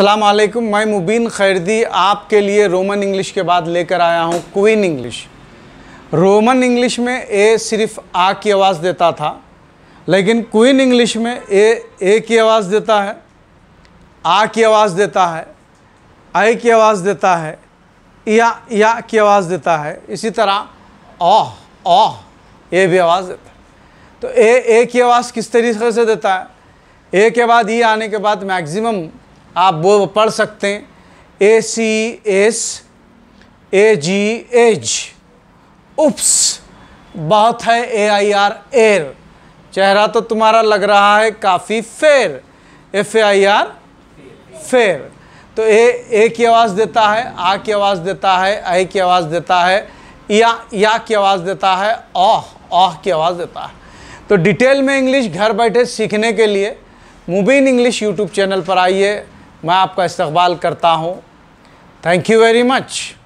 असलम मैं मुबीन खैरदी आपके लिए रोमन इंग्लिश के बाद लेकर आया हूँ क्वीन इंग्लिश रोमन इंग्लिश में ए सिर्फ आ की आवाज़ देता था लेकिन क्वीन इंग्लिश में ए ए की आवाज़ देता है आ की आवाज़ देता है आ की आवाज़ देता है या या की आवाज़ देता है इसी तरह ओह ओह ए भी आवाज़ देता है तो ए ए की आवाज़ किस तरीके से देता है ए के बाद ई e आने के बाद मैक्सिमम आप वो पढ़ सकते हैं ए C S A ji as उप्स बहुत है ए आई आर एयर चेहरा तो तुम्हारा लग रहा है काफ़ी फेर एफ ए आई आर फेर तो ए ए की आवाज़ देता है आ की आवाज़ देता है आई की आवाज़ देता है या या की आवाज़ देता है ओह oh, ओह oh की आवाज़ देता है तो डिटेल में इंग्लिश घर बैठे सीखने के लिए मुबीन इंग्लिश यूट्यूब चैनल पर आइए मैं आपका इस्तबाल करता हूँ थैंक यू वेरी मच